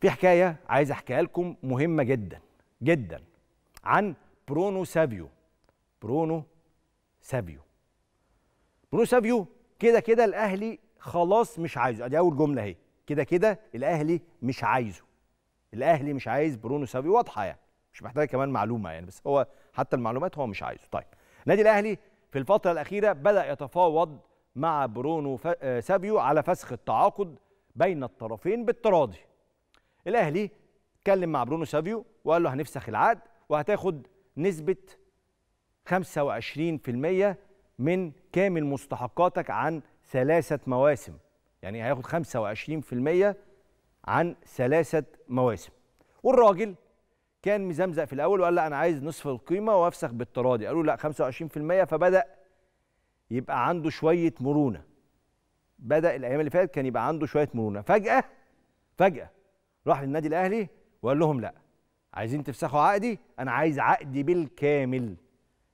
في حكايه عايز احكيها لكم مهمه جدا جدا عن برونو سافيو برونو سافيو برونو سافيو كده كده الاهلي خلاص مش عايزه ادي اول جمله اهي كده كده الاهلي مش عايزه الاهلي مش عايز برونو سافيو واضحه يعني مش محتاجه كمان معلومه يعني بس هو حتى المعلومات هو مش عايزه طيب النادي الاهلي في الفتره الاخيره بدا يتفاوض مع برونو آه، سافيو على فسخ التعاقد بين الطرفين بالتراضي الاهلي اتكلم مع برونو سافيو وقال له هنفسخ العقد وهتاخد نسبه 25% من كامل مستحقاتك عن ثلاثه مواسم يعني هياخد 25% عن ثلاثه مواسم والراجل كان مزمزق في الاول وقال لا انا عايز نصف القيمه وافسخ بالتراضي قالوا لا 25% فبدا يبقى عنده شويه مرونه بدا الايام اللي فاتت كان يبقى عنده شويه مرونه فجاه فجاه راح للنادي الاهلي وقال لهم لا عايزين تفسخوا عقدي انا عايز عقدي بالكامل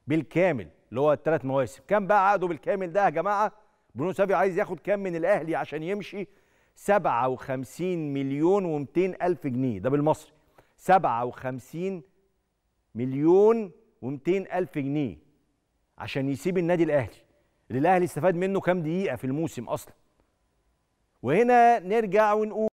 بالكامل اللي هو الثلاث مواسم كام بقى عقده بالكامل ده يا جماعه برونو سافي عايز ياخد كام من الاهلي عشان يمشي 57 مليون و200 الف جنيه ده بالمصري 57 مليون و200 الف جنيه عشان يسيب النادي الاهلي اللي الاهلي استفاد منه كام دقيقه في الموسم اصلا وهنا نرجع ونقول